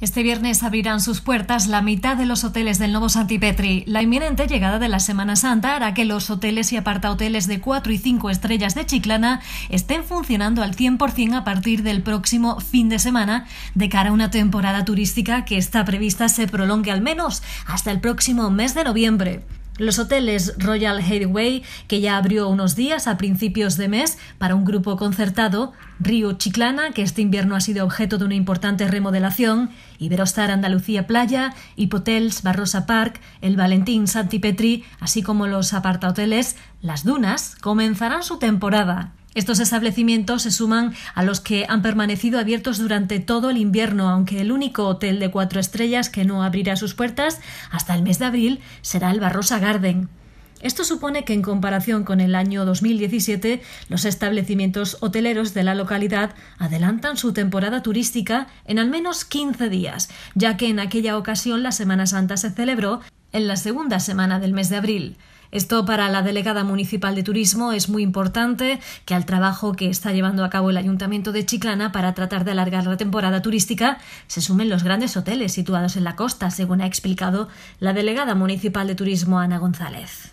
Este viernes abrirán sus puertas la mitad de los hoteles del Nuevo Santipetri. La inminente llegada de la Semana Santa hará que los hoteles y apartahoteles de 4 y 5 estrellas de Chiclana estén funcionando al 100% a partir del próximo fin de semana, de cara a una temporada turística que está prevista se prolongue al menos hasta el próximo mes de noviembre. Los hoteles Royal Hideaway, que ya abrió unos días a principios de mes para un grupo concertado, Río Chiclana, que este invierno ha sido objeto de una importante remodelación, Iberostar Andalucía Playa, Hipotels Barrosa Park, El Valentín Santi Petri, así como los apartahoteles Las Dunas, comenzarán su temporada. Estos establecimientos se suman a los que han permanecido abiertos durante todo el invierno, aunque el único hotel de cuatro estrellas que no abrirá sus puertas hasta el mes de abril será el Barrosa Garden. Esto supone que en comparación con el año 2017, los establecimientos hoteleros de la localidad adelantan su temporada turística en al menos 15 días, ya que en aquella ocasión la Semana Santa se celebró en la segunda semana del mes de abril. Esto para la delegada municipal de turismo es muy importante que al trabajo que está llevando a cabo el ayuntamiento de Chiclana para tratar de alargar la temporada turística se sumen los grandes hoteles situados en la costa, según ha explicado la delegada municipal de turismo Ana González.